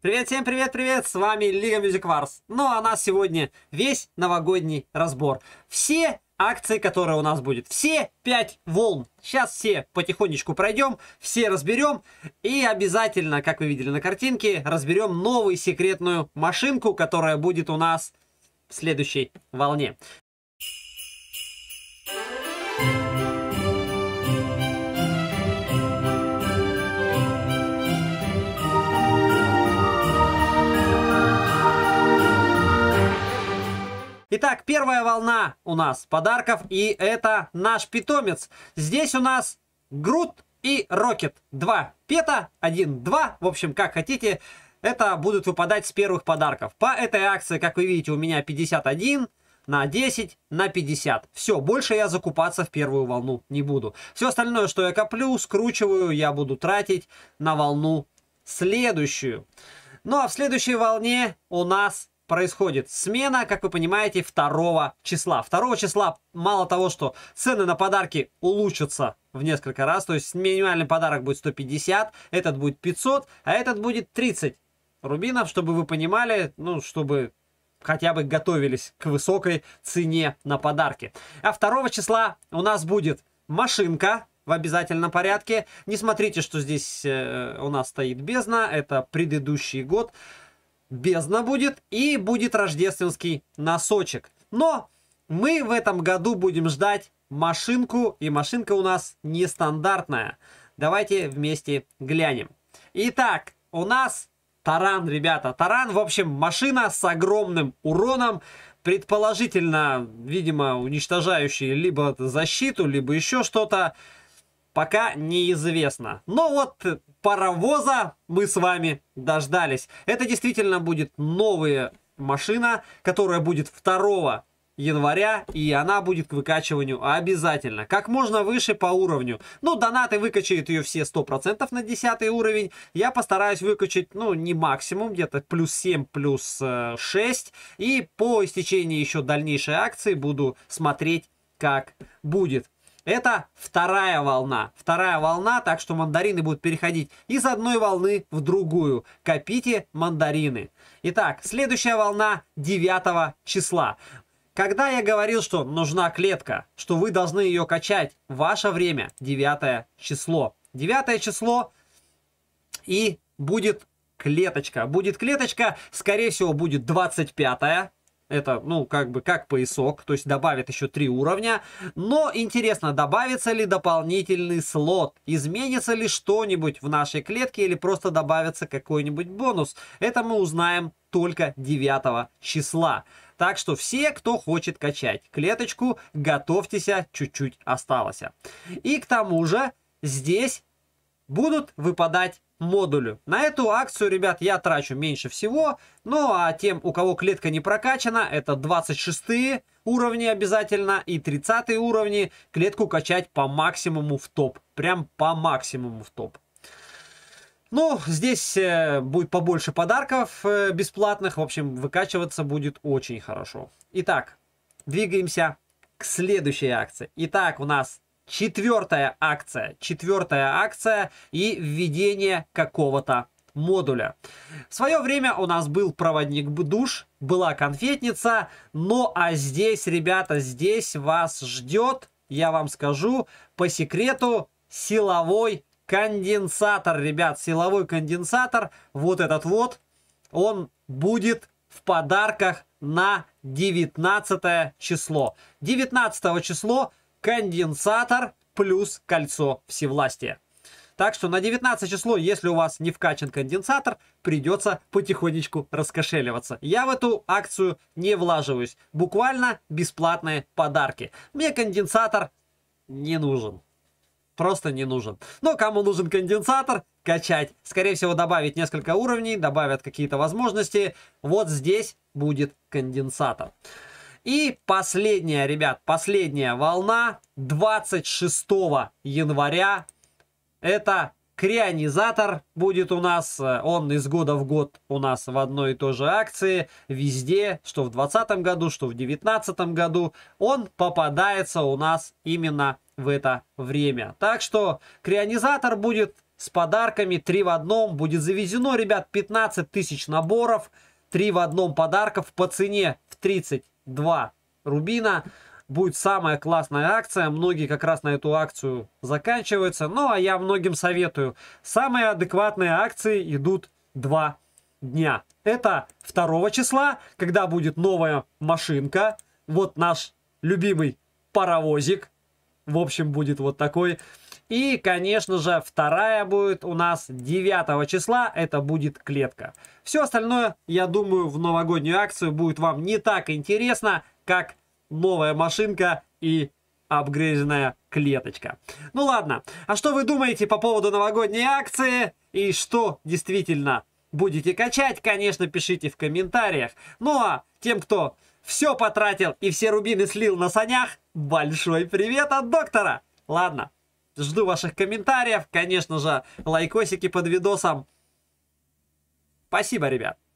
Привет всем, привет, привет! С вами Лига Music Wars. Ну а нас сегодня весь новогодний разбор. Все акции, которые у нас будет. Все 5 волн. Сейчас все потихонечку пройдем, все разберем. И обязательно, как вы видели на картинке, разберем новую секретную машинку, которая будет у нас в следующей волне. Итак, первая волна у нас подарков, и это наш питомец. Здесь у нас Грут и Рокет. Два пета, один, два, в общем, как хотите. Это будут выпадать с первых подарков. По этой акции, как вы видите, у меня 51 на 10, на 50. Все, больше я закупаться в первую волну не буду. Все остальное, что я коплю, скручиваю, я буду тратить на волну следующую. Ну а в следующей волне у нас происходит смена, как вы понимаете, 2 числа. 2 числа мало того, что цены на подарки улучшатся в несколько раз, то есть минимальный подарок будет 150, этот будет 500, а этот будет 30 рубинов, чтобы вы понимали, ну, чтобы хотя бы готовились к высокой цене на подарки. А 2 числа у нас будет машинка, в обязательном порядке. Не смотрите, что здесь э, у нас стоит бездна, это предыдущий год бездна будет и будет рождественский носочек. Но мы в этом году будем ждать машинку, и машинка у нас нестандартная. Давайте вместе глянем. Итак, у нас таран, ребята. Таран, в общем, машина с огромным уроном, предположительно, видимо, уничтожающий либо защиту, либо еще что-то пока неизвестно. Но вот паровоза мы с вами дождались. Это действительно будет новая машина, которая будет 2 января, и она будет к выкачиванию обязательно. Как можно выше по уровню. Ну, донаты выкачают ее все 100% на 10 уровень. Я постараюсь выкачать, ну, не максимум, где-то плюс 7, плюс 6. Э, и по истечении еще дальнейшей акции буду смотреть, как будет. Это вторая волна. Вторая волна, так что мандарины будут переходить из одной волны в другую. Копите мандарины. Итак, следующая волна 9 числа. Когда я говорил, что нужна клетка, что вы должны ее качать, ваше время 9 число. 9 число и будет клеточка. Будет клеточка, скорее всего, будет 25 это, ну, как бы, как поясок, то есть добавит еще три уровня. Но интересно, добавится ли дополнительный слот? Изменится ли что-нибудь в нашей клетке или просто добавится какой-нибудь бонус? Это мы узнаем только 9 числа. Так что все, кто хочет качать клеточку, готовьтесь, чуть-чуть осталось. И к тому же здесь будут выпадать модулю. На эту акцию, ребят, я трачу меньше всего. Ну, а тем, у кого клетка не прокачана, это 26 уровни обязательно и 30 уровни. Клетку качать по максимуму в топ. Прям по максимуму в топ. Ну, здесь э, будет побольше подарков э, бесплатных. В общем, выкачиваться будет очень хорошо. Итак, двигаемся к следующей акции. Итак, у нас Четвертая акция. Четвертая акция и введение какого-то модуля. В свое время у нас был проводник душ, была конфетница, ну а здесь, ребята, здесь вас ждет, я вам скажу, по секрету, силовой конденсатор, ребят, силовой конденсатор, вот этот вот, он будет в подарках на 19 число. 19 число конденсатор плюс кольцо всевластия. Так что на 19 число, если у вас не вкачан конденсатор, придется потихонечку раскошеливаться. Я в эту акцию не влаживаюсь. Буквально бесплатные подарки. Мне конденсатор не нужен. Просто не нужен. Но кому нужен конденсатор, качать. Скорее всего, добавить несколько уровней, добавят какие-то возможности. Вот здесь будет конденсатор. И последняя, ребят, последняя волна 26 января. Это Крионизатор будет у нас, э, он из года в год у нас в одной и той же акции, везде, что в 2020 году, что в 2019 году, он попадается у нас именно в это время. Так что крионизатор будет с подарками 3 в одном, будет завезено, ребят, 15 тысяч наборов, 3 в одном подарков по цене в 30 два рубина. Будет самая классная акция. Многие как раз на эту акцию заканчиваются. Ну, а я многим советую. Самые адекватные акции идут два дня. Это 2 числа, когда будет новая машинка. Вот наш любимый паровозик. В общем, будет вот такой и, конечно же, вторая будет у нас 9 числа, это будет клетка. Все остальное, я думаю, в новогоднюю акцию будет вам не так интересно, как новая машинка и апгрейженная клеточка. Ну ладно, а что вы думаете по поводу новогодней акции и что действительно будете качать, конечно, пишите в комментариях. Ну а тем, кто все потратил и все рубины слил на санях, большой привет от доктора! Ладно, Жду ваших комментариев. Конечно же, лайкосики под видосом. Спасибо, ребят.